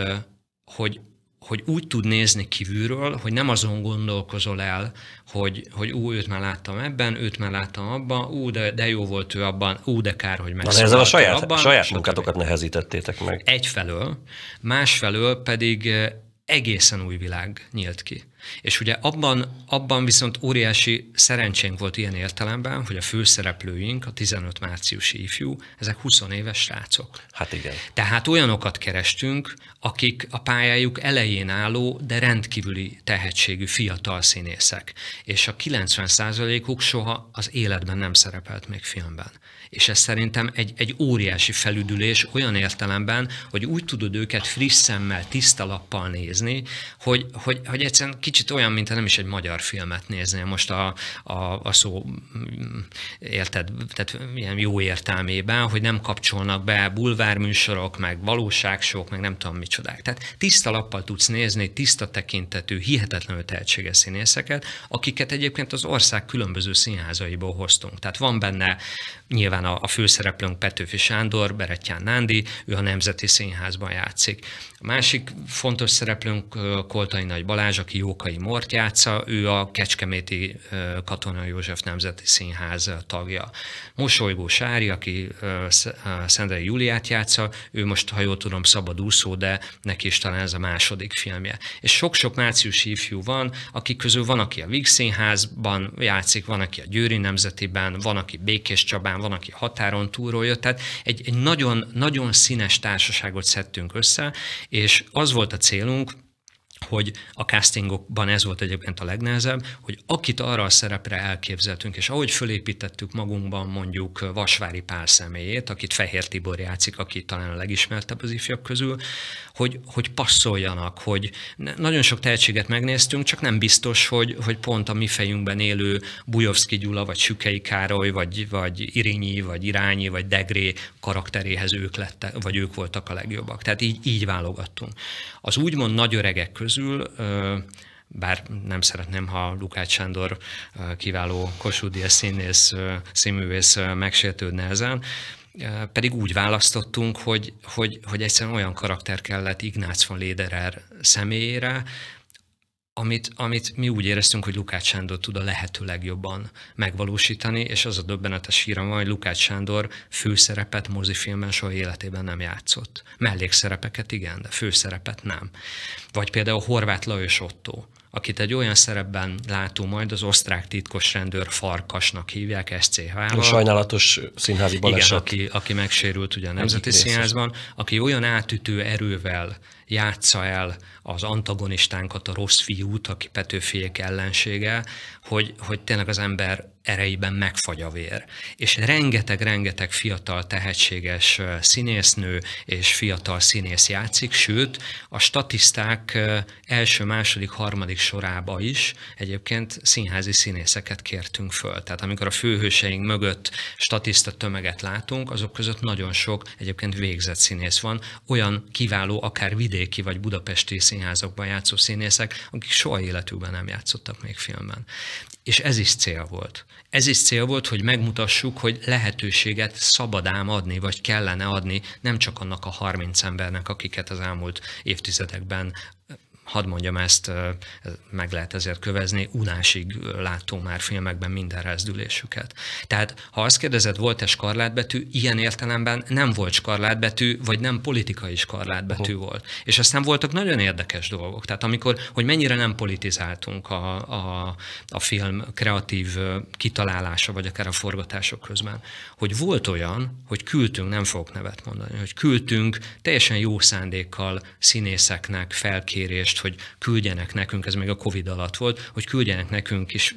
[SPEAKER 2] hogy hogy úgy tud nézni kívülről, hogy nem azon gondolkozol el, hogy, hogy ú, őt már láttam ebben, őt már láttam abban, ú, de, de jó volt ő abban, ú, de kár, hogy meg. Na, ezzel a saját, abban, saját
[SPEAKER 1] munkátokat nehezítettétek meg.
[SPEAKER 2] Egyfelől, másfelől pedig eh, egészen új világ nyílt ki. És ugye abban, abban viszont óriási szerencsénk volt ilyen értelemben, hogy a főszereplőink, a 15 márciusi ifjú, ezek 20 éves srácok. Hát igen. Tehát olyanokat kerestünk, akik a pályájuk elején álló, de rendkívüli tehetségű fiatal színészek. És a 90%-uk soha az életben nem szerepelt még filmben. És ez szerintem egy, egy óriási felüdülés olyan értelemben, hogy úgy tudod őket friss szemmel, tiszta lappal nézni, hogy, hogy, hogy egyszerűen kicsit kicsit olyan, mintha nem is egy magyar filmet néznél most a, a, a szó mm, érted, tehát ilyen jó értelmében, hogy nem kapcsolnak be bulvárműsorok, meg valóságsók, meg nem tudom micsodák. Tehát tiszta lappal tudsz nézni tiszta tekintetű, hihetetlenül tehetséges színészeket, akiket egyébként az ország különböző színházaiból hoztunk. Tehát van benne nyilván a, a főszereplőnk Petőfi Sándor, Beretyán Nándi, ő a Nemzeti Színházban játszik. A másik fontos szereplőnk Koltai Nagy Balázs, aki jó Bokai Mort játsza, ő a Kecskeméti Katona József Nemzeti Színház tagja. Mosolygó Sári, aki Szendrei Júliát játsza, ő most, ha jól tudom, úszó de neki is talán ez a második filmje. És sok-sok márciusi ifjú van, akik közül van, aki a Víg Színházban játszik, van, aki a Győri Nemzetiben, van, aki Békés Csabán, van, aki határon túlról jött. Tehát egy, egy nagyon, nagyon színes társaságot szedtünk össze, és az volt a célunk, hogy a castingokban ez volt egyébként a legnehezebb, hogy akit arra a szerepre elképzeltünk, és ahogy fölépítettük magunkban mondjuk Vasvári Pál személyét, akit Fehér Tibor játszik, aki talán a legismertebb az ifjak közül, hogy, hogy passzoljanak, hogy nagyon sok tehetséget megnéztünk, csak nem biztos, hogy, hogy pont a mi fejünkben élő Bujovszki Gyula, vagy Sükei Károly, vagy, vagy Irinyi, vagy Irányi, vagy Degré karakteréhez ők lettek, vagy ők voltak a legjobbak. Tehát így, így válogattunk. Az úgymond nagy öregek közül közül, bár nem szeretném, ha Lukács Sándor kiváló Kossuth színész, színművész megsértődne ezen, pedig úgy választottunk, hogy, hogy, hogy egyszerűen olyan karakter kellett Ignác von Lederer személyére, amit, amit mi úgy éreztünk, hogy Lukács Sándor tud a lehető legjobban megvalósítani, és az a döbbenetes híra van, hogy Lukács Sándor főszerepet mozifilmen soha életében nem játszott. Mellékszerepeket igen, de főszerepet nem. Vagy például Horváth Lajos Otto, akit egy olyan szerepben látunk majd, az osztrák titkos rendőr Farkasnak hívják, sch A Sajnálatos színházi baleset. Igen, aki, aki megsérült ugye a Nemzeti Színházban, aki olyan átütő erővel játsza el az antagonistánkat, a rossz fiút, aki Petőfélyek ellensége, hogy, hogy tényleg az ember erejében megfagy a vér. És rengeteg-rengeteg fiatal tehetséges színésznő és fiatal színész játszik, sőt, a statiszták első, második, harmadik sorába is egyébként színházi színészeket kértünk föl. Tehát amikor a főhőseink mögött statiszta tömeget látunk, azok között nagyon sok egyébként végzett színész van, olyan kiváló, akár vidéki vagy budapesti színházakban játszó színészek, akik soha életükben nem játszottak még filmben. És ez is cél volt. Ez is cél volt, hogy megmutassuk, hogy lehetőséget szabad ám adni, vagy kellene adni nem csak annak a 30 embernek, akiket az elmúlt évtizedekben hadd mondjam ezt, meg lehet ezért kövezni, unásig láttunk már filmekben minden rezdülésüket. Tehát ha azt kérdezed, volt-e skarlátbetű, ilyen értelemben nem volt skarlátbetű, vagy nem politikai skarlátbetű Aha. volt. És aztán voltak nagyon érdekes dolgok. Tehát amikor, hogy mennyire nem politizáltunk a, a, a film kreatív kitalálása, vagy akár a forgatások közben, hogy volt olyan, hogy küldtünk, nem fogok nevet mondani, hogy küldtünk teljesen jó szándékkal színészeknek felkérés kérést, hogy küldjenek nekünk, ez még a Covid alatt volt, hogy küldjenek nekünk is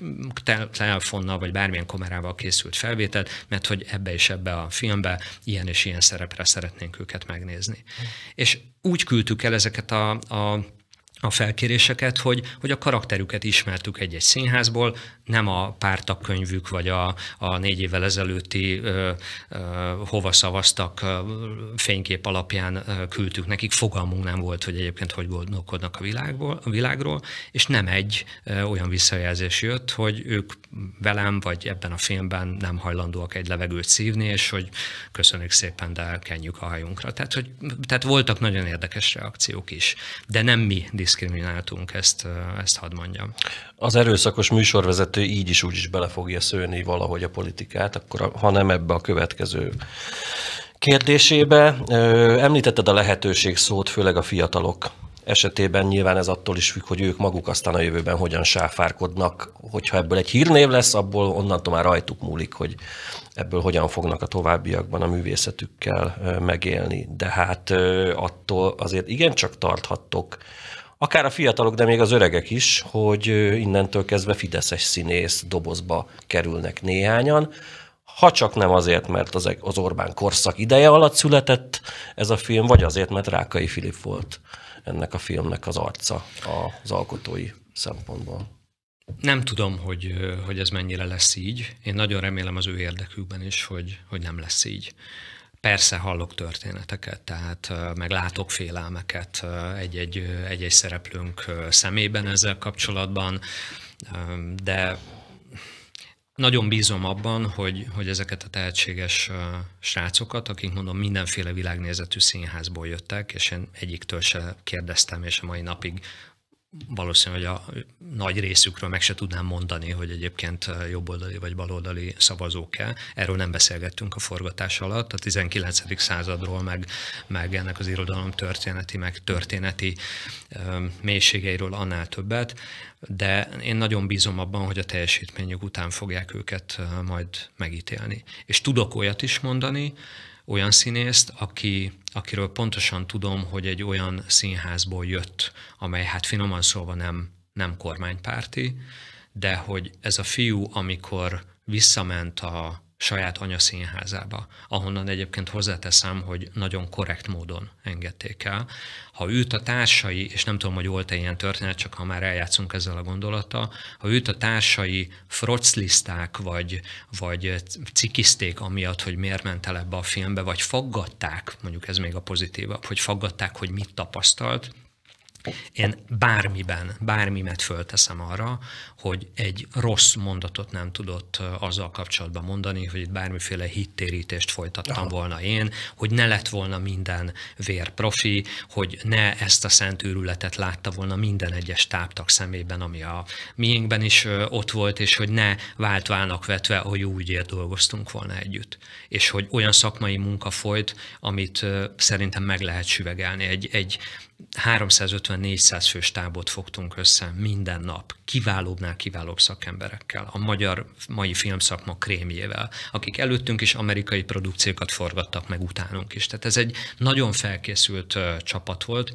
[SPEAKER 2] telefonnal vagy bármilyen kamerával készült felvételt, mert hogy ebbe és ebbe a filmbe ilyen és ilyen szerepre szeretnénk őket megnézni. Mm. És úgy küldtük el ezeket a, a a felkéréseket, hogy, hogy a karakterüket ismertük egy-egy színházból, nem a pártakönyvük, vagy a, a négy évvel ezelőtti ö, ö, hova szavaztak ö, fénykép alapján ö, küldtük nekik, fogalmunk nem volt, hogy egyébként hogy gondolkodnak a, világból, a világról, és nem egy ö, olyan visszajelzés jött, hogy ők velem, vagy ebben a filmben nem hajlandóak egy levegőt szívni, és hogy köszönjük szépen, de kenjük a hajunkra. Tehát, hogy, tehát voltak nagyon érdekes reakciók is, de nem mi disz diszkrimináltunk, ezt, ezt hadd mondjam.
[SPEAKER 1] Az erőszakos műsorvezető így is úgy is bele fogja szőni valahogy a politikát, akkor ha nem ebbe a következő kérdésébe. Említetted a lehetőség szót, főleg a fiatalok esetében nyilván ez attól is függ, hogy ők maguk aztán a jövőben hogyan sáfárkodnak. Hogyha ebből egy hírnév lesz, abból onnantól már rajtuk múlik, hogy ebből hogyan fognak a továbbiakban a művészetükkel megélni. De hát attól azért igencsak tarthattok akár a fiatalok, de még az öregek is, hogy innentől kezdve Fideszes színész dobozba kerülnek néhányan, ha csak nem azért, mert az, e- az Orbán korszak ideje alatt született ez a film, vagy azért, mert Rákai Filip volt ennek a filmnek az arca az alkotói szempontból.
[SPEAKER 2] Nem tudom, hogy, hogy ez mennyire lesz így. Én nagyon remélem az ő érdekükben is, hogy, hogy nem lesz így. Persze hallok történeteket, tehát meg látok félelmeket egy-egy, egy-egy szereplőnk szemében ezzel kapcsolatban, de nagyon bízom abban, hogy, hogy ezeket a tehetséges srácokat, akik mondom mindenféle világnézetű színházból jöttek, és én egyiktől se kérdeztem, és a mai napig Valószínűleg a nagy részükről meg se tudnám mondani, hogy egyébként jobboldali vagy baloldali szavazók-e. Erről nem beszélgettünk a forgatás alatt. A 19. századról, meg, meg ennek az irodalom történeti, meg történeti mélységeiről annál többet, de én nagyon bízom abban, hogy a teljesítményük után fogják őket majd megítélni. És tudok olyat is mondani, olyan színészt, aki, akiről pontosan tudom, hogy egy olyan színházból jött, amely hát finoman szólva nem, nem kormánypárti, de hogy ez a fiú, amikor visszament a, saját anyaszínházába, ahonnan egyébként hozzáteszem, hogy nagyon korrekt módon engedték el. Ha őt a társai, és nem tudom, hogy volt-e ilyen történet, csak ha már eljátszunk ezzel a gondolata, ha őt a társai frocliszták, vagy, vagy cikiszték amiatt, hogy miért ment el ebbe a filmbe, vagy faggatták, mondjuk ez még a pozitívabb, hogy faggatták, hogy mit tapasztalt, én bármiben, bármimet fölteszem arra, hogy egy rossz mondatot nem tudott azzal kapcsolatban mondani, hogy itt bármiféle hittérítést folytattam volna én, hogy ne lett volna minden vérprofi, hogy ne ezt a szent űrületet látta volna minden egyes táptak szemében, ami a miénkben is ott volt, és hogy ne vált válnak vetve, hogy úgy dolgoztunk volna együtt. És hogy olyan szakmai munka folyt, amit szerintem meg lehet süvegelni. Egy, egy, 350-400 fős tábot fogtunk össze minden nap, kiválóbbnál kiválóbb szakemberekkel, a magyar mai filmszakma krémjével, akik előttünk is amerikai produkciókat forgattak meg utánunk is. Tehát ez egy nagyon felkészült uh, csapat volt,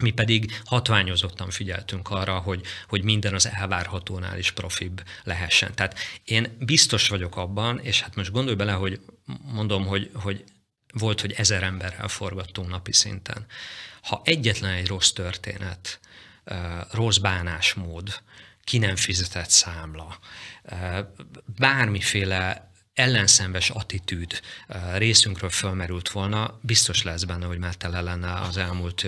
[SPEAKER 2] mi pedig hatványozottan figyeltünk arra, hogy, hogy minden az elvárhatónál is profibb lehessen. Tehát én biztos vagyok abban, és hát most gondolj bele, hogy mondom, hogy, hogy volt, hogy ezer emberrel forgattunk napi szinten. Ha egyetlen egy rossz történet, rossz bánásmód, ki nem fizetett számla, bármiféle ellenszenves attitűd részünkről fölmerült volna, biztos lesz benne, hogy már tele lenne az elmúlt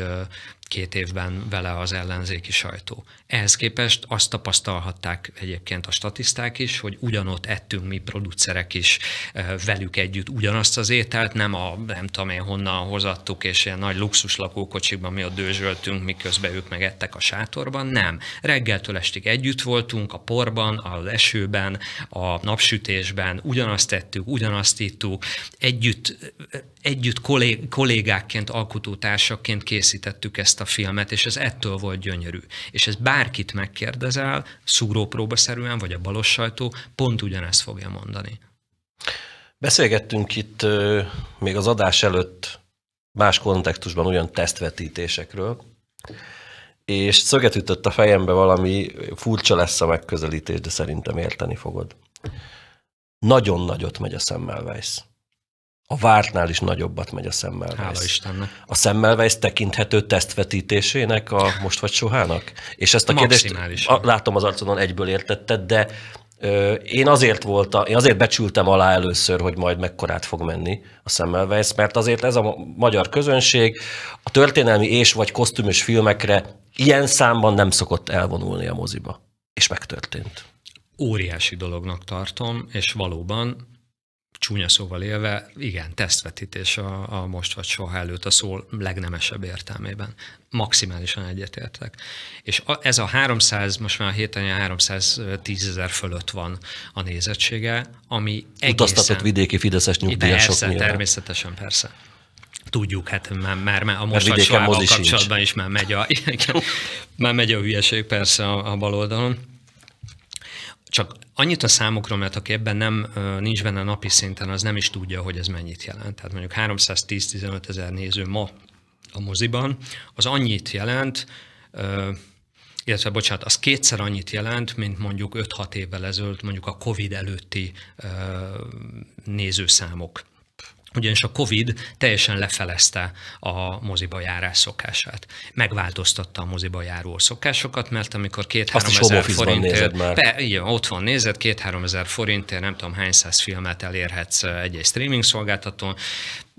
[SPEAKER 2] két évben vele az ellenzéki sajtó. Ehhez képest azt tapasztalhatták egyébként a statiszták is, hogy ugyanott ettünk mi producerek is eh, velük együtt ugyanazt az ételt, nem a nem tudom én honnan hozattuk, és ilyen nagy luxus lakókocsikban mi ott dőzsöltünk, miközben ők megettek a sátorban, nem. Reggeltől estig együtt voltunk, a porban, az esőben, a napsütésben, ugyanazt tettük, ugyanazt ittuk, együtt, eh, együtt kollégákként, alkotótársaként készítettük ezt ezt a filmet, és ez ettől volt gyönyörű. És ez bárkit megkérdezel, szúrópróbaszerűen, vagy a balos sajtó, pont ugyanezt fogja mondani.
[SPEAKER 1] Beszélgettünk itt még az adás előtt más kontextusban olyan tesztvetítésekről, és szöget ütött a fejembe valami, furcsa lesz a megközelítés, de szerintem érteni fogod. Nagyon nagyot megy a szemmel Semmelweis a vártnál is nagyobbat megy a szemmel. Hála Istennek. A szemmelvejsz tekinthető tesztvetítésének a most vagy sohának? És ezt a kérdést látom az arcodon egyből értetted, de ö, én azért volt a, én azért becsültem alá először, hogy majd mekkorát fog menni a szemmelvejsz, mert azért ez a magyar közönség a történelmi és vagy kosztümös filmekre ilyen számban nem szokott elvonulni a moziba. És megtörtént.
[SPEAKER 2] Óriási dolognak tartom, és valóban csúnya szóval élve, igen, tesztvetítés a, a most vagy soha előtt a szó legnemesebb értelmében. Maximálisan egyetértek. És a, ez a 300, most már a héten 310 ezer fölött van a nézettsége, ami egészen... Utaztatott vidéki fideszes nyugdíjasok Persze, természetesen persze tudjuk, hát már, már, már a most vagy kapcsolatban is, is már megy a, (laughs) igen, már megy a hülyeség persze a, a bal oldalon. Csak annyit a számokról, mert aki ebben nem, nincs benne napi szinten, az nem is tudja, hogy ez mennyit jelent. Tehát mondjuk 310-15 ezer néző ma a moziban, az annyit jelent, illetve bocsánat, az kétszer annyit jelent, mint mondjuk 5-6 évvel ezelőtt, mondjuk a COVID előtti nézőszámok ugyanis a Covid teljesen lefelezte a moziba járás szokását. Megváltoztatta a moziba járó szokásokat, mert amikor két-három ezer forintért, be, igen, ott van, nézed, két-három ezer forintért, nem tudom hány száz filmet elérhetsz egy-egy streaming szolgáltatón,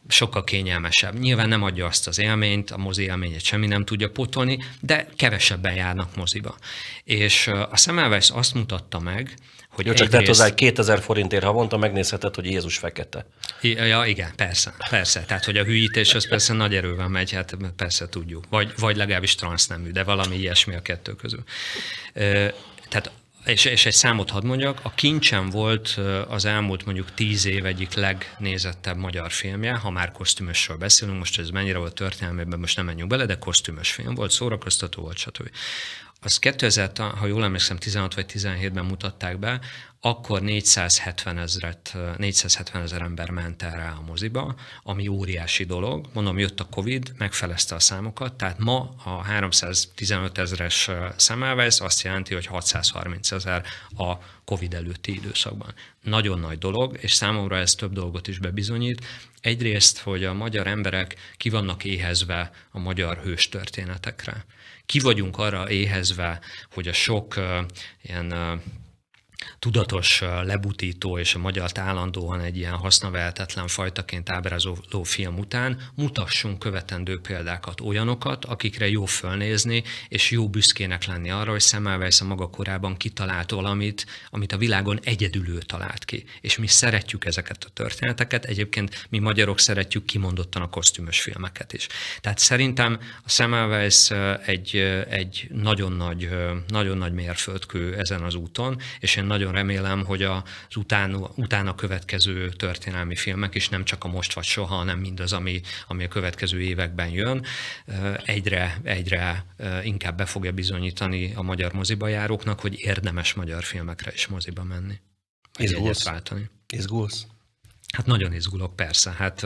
[SPEAKER 2] sokkal kényelmesebb. Nyilván nem adja azt az élményt, a mozi élményét semmi nem tudja pótolni, de kevesebben járnak moziba. És a Semmelweis azt mutatta meg, hogy csak tett hozzá,
[SPEAKER 1] 2000 forintért havonta megnézheted, hogy Jézus fekete.
[SPEAKER 2] Ja, igen, persze, persze. Tehát, hogy a hűítés az persze nagy erővel megy, hát persze tudjuk. Vagy, vagy legalábbis transznemű, de valami ilyesmi a kettő közül. Tehát és, és egy számot hadd mondjak, a Kincsem volt az elmúlt mondjuk tíz év egyik legnézettebb magyar filmje, ha már kosztümösről beszélünk, most ez mennyire volt történelmében, most nem menjünk bele, de kosztümös film volt, szórakoztató volt, stb az 2000, ha jól emlékszem, 16 vagy 17-ben mutatták be, akkor 470 ezeret, 470 ezer ember ment el rá a moziba, ami óriási dolog. Mondom, jött a Covid, megfelezte a számokat, tehát ma a 315 ezres szemelve, ez azt jelenti, hogy 630 ezer a Covid előtti időszakban. Nagyon nagy dolog, és számomra ez több dolgot is bebizonyít. Egyrészt, hogy a magyar emberek ki vannak éhezve a magyar hős történetekre ki vagyunk arra éhezve, hogy a sok ilyen tudatos lebutító és a magyar állandóan egy ilyen hasznavehetetlen fajtaként ábrázoló film után mutassunk követendő példákat, olyanokat, akikre jó fölnézni, és jó büszkének lenni arra, hogy Semmelweis a maga korában kitalált valamit, amit a világon egyedül ő talált ki. És mi szeretjük ezeket a történeteket, egyébként mi magyarok szeretjük kimondottan a kosztümös filmeket is. Tehát szerintem a Semmelweis egy, egy nagyon nagy, nagyon nagy mérföldkő ezen az úton, és én nagyon remélem, hogy az utána, utána következő történelmi filmek, és nem csak a most vagy soha, hanem mindaz, ami, ami a következő években jön, egyre, egyre inkább be fogja bizonyítani a magyar moziba járóknak, hogy érdemes magyar filmekre is moziba menni. Izgulsz? Izgulsz? Hát nagyon izgulok, persze. Hát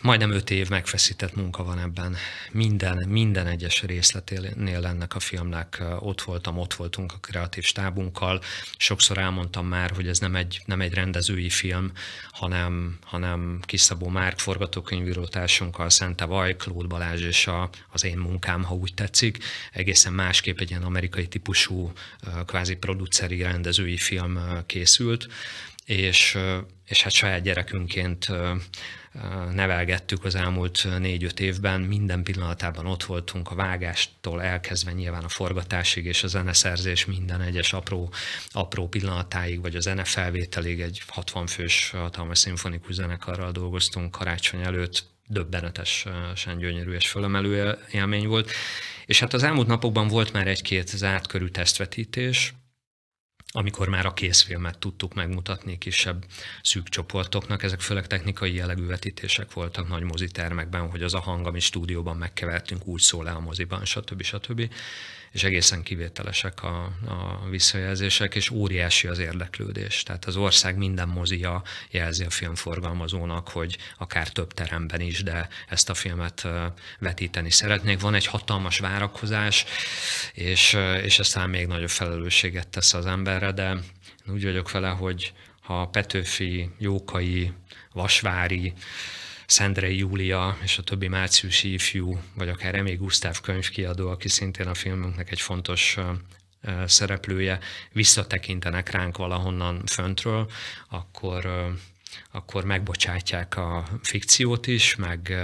[SPEAKER 2] Majdnem öt év megfeszített munka van ebben. Minden, minden egyes részleténél ennek a filmnek ott voltam, ott voltunk a kreatív stábunkkal. Sokszor elmondtam már, hogy ez nem egy, nem egy rendezői film, hanem, hanem Kiszabó Márk forgatókönyvíró társunkkal, Szente Vaj, Klód Balázs és a, az én munkám, ha úgy tetszik. Egészen másképp egy ilyen amerikai típusú, kvázi produceri rendezői film készült, és, és hát saját gyerekünként nevelgettük az elmúlt négy-öt évben, minden pillanatában ott voltunk a vágástól elkezdve nyilván a forgatásig és a zeneszerzés minden egyes apró, apró pillanatáig, vagy a zenefelvételig egy 60 fős hatalmas szimfonikus zenekarral dolgoztunk karácsony előtt, döbbenetesen gyönyörű és fölemelő élmény volt. És hát az elmúlt napokban volt már egy-két zárt körű tesztvetítés, amikor már a készfilmet tudtuk megmutatni kisebb szűk csoportoknak, ezek főleg technikai jellegű vetítések voltak nagy mozitermekben, hogy az a hang, amit stúdióban megkevertünk, úgy szól el a moziban, stb. stb és egészen kivételesek a, a visszajelzések, és óriási az érdeklődés. Tehát az ország minden mozia jelzi a filmforgalmazónak, hogy akár több teremben is, de ezt a filmet vetíteni szeretnék. Van egy hatalmas várakozás, és, és aztán még nagyobb felelősséget tesz az emberre, de úgy vagyok vele, hogy ha Petőfi, Jókai, Vasvári, Szendrei Júlia és a többi márciusi ifjú, vagy akár Emé Gusztáv könyvkiadó, aki szintén a filmünknek egy fontos szereplője, visszatekintenek ránk valahonnan föntről, akkor akkor megbocsátják a fikciót is, meg,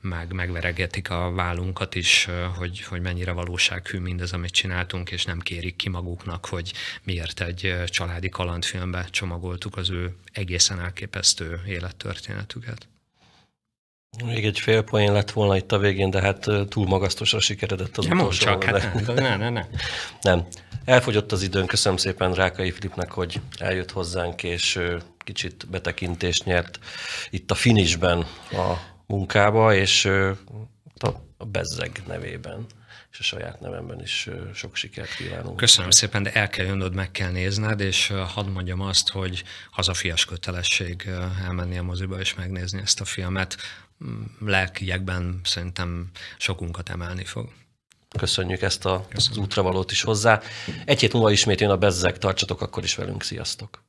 [SPEAKER 2] meg megveregetik a vállunkat is, hogy, hogy mennyire valósághű mindez, amit csináltunk, és nem kérik ki maguknak, hogy miért egy családi kalandfilmbe csomagoltuk az ő egészen elképesztő élettörténetüket.
[SPEAKER 1] Még egy fél poén lett volna itt a végén, de hát túl magasztosra sikeredett az ja, utolsó. Csak, hát nem, nem, nem. nem. Elfogyott az időn, köszönöm szépen Rákai Filipnek, hogy eljött hozzánk, és kicsit betekintést nyert itt a finisben a
[SPEAKER 2] munkába, és
[SPEAKER 1] a Bezzeg nevében és a saját nevemben is sok sikert kívánunk. Köszönöm
[SPEAKER 2] szépen, de el kell jönnöd, meg kell nézned, és hadd mondjam azt, hogy hazafias kötelesség elmenni a moziba és megnézni ezt a filmet lelkiekben szerintem sokunkat emelni fog.
[SPEAKER 1] Köszönjük ezt a, Köszönjük. az útravalót is hozzá. Egy hét múlva ismét jön a Bezzeg, tartsatok akkor is velünk, sziasztok!